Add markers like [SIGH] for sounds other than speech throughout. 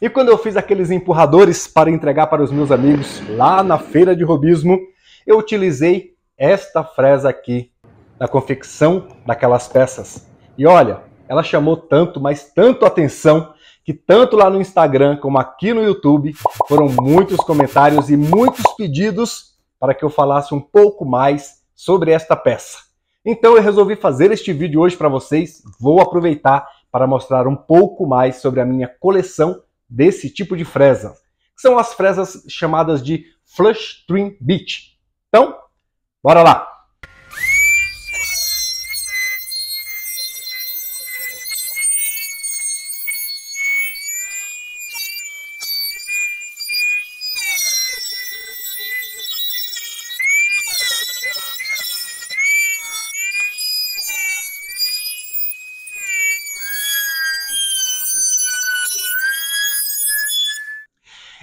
E quando eu fiz aqueles empurradores para entregar para os meus amigos lá na feira de robismo, eu utilizei esta fresa aqui na confecção daquelas peças. E olha, ela chamou tanto, mas tanto atenção, que tanto lá no Instagram como aqui no YouTube foram muitos comentários e muitos pedidos para que eu falasse um pouco mais sobre esta peça. Então eu resolvi fazer este vídeo hoje para vocês. Vou aproveitar para mostrar um pouco mais sobre a minha coleção desse tipo de fresa, são as fresas chamadas de flush trim beach. Então, bora lá!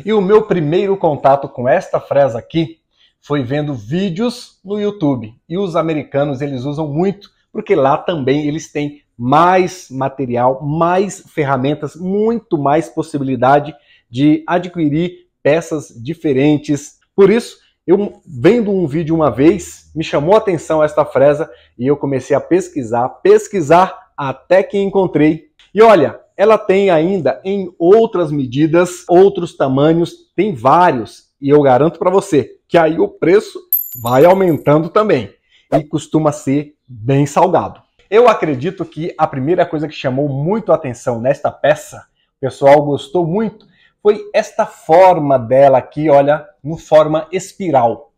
E o meu primeiro contato com esta fresa aqui foi vendo vídeos no YouTube. E os americanos eles usam muito, porque lá também eles têm mais material, mais ferramentas, muito mais possibilidade de adquirir peças diferentes. Por isso, eu vendo um vídeo uma vez, me chamou a atenção esta fresa e eu comecei a pesquisar, pesquisar até que encontrei. E olha, ela tem ainda em outras medidas, outros tamanhos, tem vários. E eu garanto para você que aí o preço vai aumentando também e costuma ser bem salgado. Eu acredito que a primeira coisa que chamou muito a atenção nesta peça, o pessoal gostou muito, foi esta forma dela aqui, olha, no forma espiral.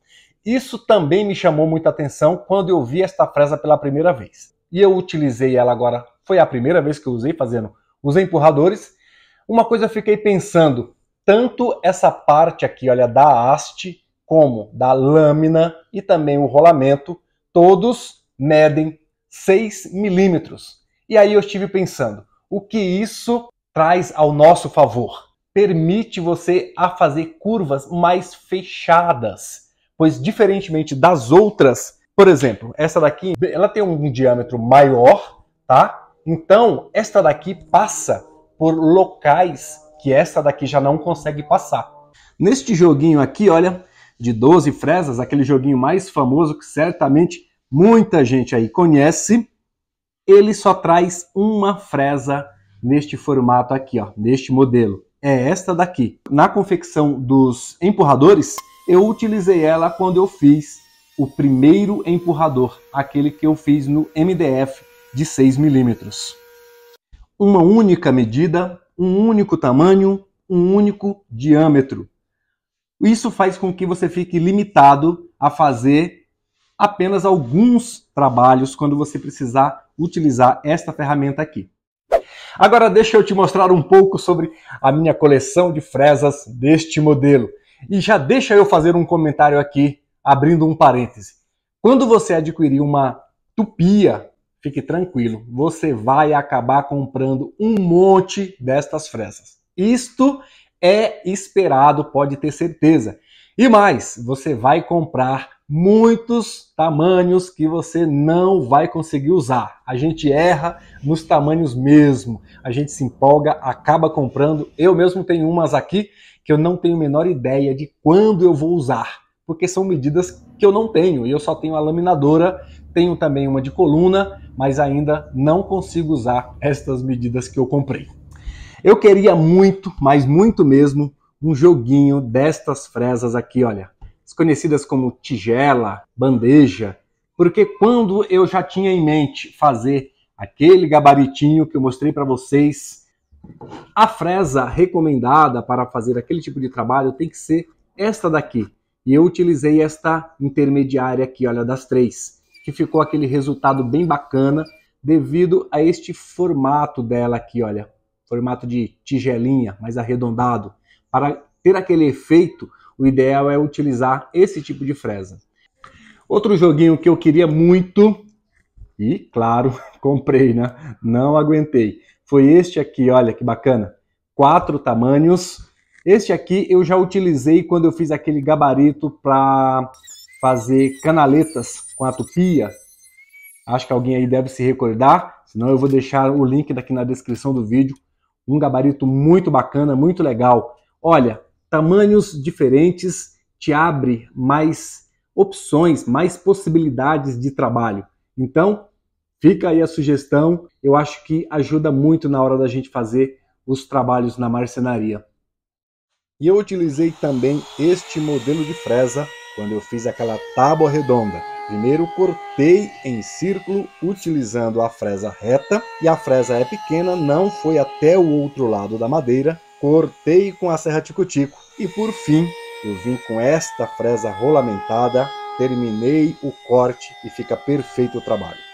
Isso também me chamou muita atenção quando eu vi esta fresa pela primeira vez. E eu utilizei ela agora, foi a primeira vez que eu usei fazendo os empurradores. Uma coisa eu fiquei pensando, tanto essa parte aqui, olha, da haste, como da lâmina e também o rolamento, todos medem 6 milímetros. E aí eu estive pensando, o que isso traz ao nosso favor? Permite você a fazer curvas mais fechadas, pois diferentemente das outras, por exemplo, essa daqui, ela tem um diâmetro maior, tá? Então, esta daqui passa por locais que esta daqui já não consegue passar. Neste joguinho aqui, olha, de 12 fresas, aquele joguinho mais famoso que certamente muita gente aí conhece, ele só traz uma fresa neste formato aqui, ó, neste modelo. É esta daqui. Na confecção dos empurradores, eu utilizei ela quando eu fiz o primeiro empurrador, aquele que eu fiz no MDF de 6 milímetros. Uma única medida, um único tamanho, um único diâmetro. Isso faz com que você fique limitado a fazer apenas alguns trabalhos quando você precisar utilizar esta ferramenta aqui. Agora deixa eu te mostrar um pouco sobre a minha coleção de fresas deste modelo. E já deixa eu fazer um comentário aqui, abrindo um parêntese. Quando você adquirir uma tupia fique tranquilo, você vai acabar comprando um monte destas fresas. Isto é esperado, pode ter certeza. E mais, você vai comprar muitos tamanhos que você não vai conseguir usar. A gente erra nos tamanhos mesmo. A gente se empolga, acaba comprando. Eu mesmo tenho umas aqui que eu não tenho a menor ideia de quando eu vou usar, porque são medidas que eu não tenho e eu só tenho a laminadora tenho também uma de coluna, mas ainda não consigo usar estas medidas que eu comprei. Eu queria muito, mas muito mesmo, um joguinho destas fresas aqui, olha. Conhecidas como tigela, bandeja, porque quando eu já tinha em mente fazer aquele gabaritinho que eu mostrei para vocês, a fresa recomendada para fazer aquele tipo de trabalho tem que ser esta daqui. E eu utilizei esta intermediária aqui, olha, das três que ficou aquele resultado bem bacana devido a este formato dela aqui, olha, formato de tigelinha, mais arredondado. Para ter aquele efeito, o ideal é utilizar esse tipo de fresa. Outro joguinho que eu queria muito e, claro, [LAUGHS] comprei, né? Não aguentei. Foi este aqui, olha que bacana. Quatro tamanhos. Este aqui eu já utilizei quando eu fiz aquele gabarito para fazer canaletas com a tupia. Acho que alguém aí deve se recordar, senão eu vou deixar o link daqui na descrição do vídeo. Um gabarito muito bacana, muito legal. Olha, tamanhos diferentes te abre mais opções, mais possibilidades de trabalho. Então, fica aí a sugestão. Eu acho que ajuda muito na hora da gente fazer os trabalhos na marcenaria. E eu utilizei também este modelo de fresa quando eu fiz aquela tábua redonda, primeiro cortei em círculo utilizando a fresa reta e a fresa é pequena, não foi até o outro lado da madeira, cortei com a serra tico-tico e por fim eu vim com esta fresa rolamentada, terminei o corte e fica perfeito o trabalho.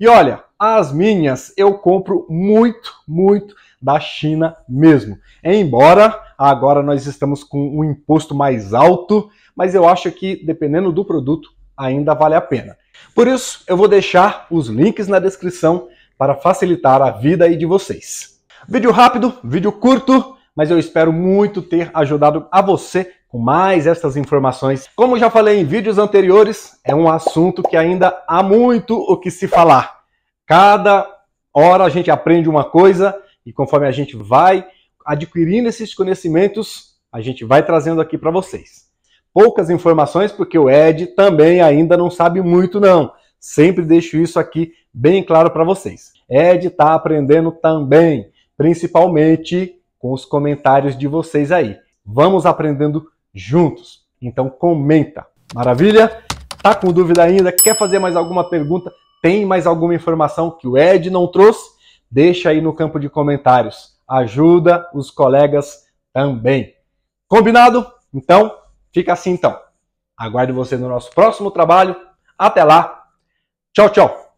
E olha, as minhas eu compro muito, muito da China mesmo. Embora agora nós estamos com um imposto mais alto, mas eu acho que dependendo do produto ainda vale a pena. Por isso, eu vou deixar os links na descrição para facilitar a vida aí de vocês. Vídeo rápido, vídeo curto, mas eu espero muito ter ajudado a você com mais essas informações. Como já falei em vídeos anteriores, é um assunto que ainda há muito o que se falar. Cada hora a gente aprende uma coisa e conforme a gente vai adquirindo esses conhecimentos, a gente vai trazendo aqui para vocês. Poucas informações porque o Ed também ainda não sabe muito não. Sempre deixo isso aqui bem claro para vocês. Ed está aprendendo também, principalmente com os comentários de vocês aí. Vamos aprendendo juntos. Então comenta. Maravilha? Tá com dúvida ainda? Quer fazer mais alguma pergunta? Tem mais alguma informação que o Ed não trouxe? Deixa aí no campo de comentários. Ajuda os colegas também. Combinado? Então, fica assim então. Aguardo você no nosso próximo trabalho. Até lá. Tchau, tchau.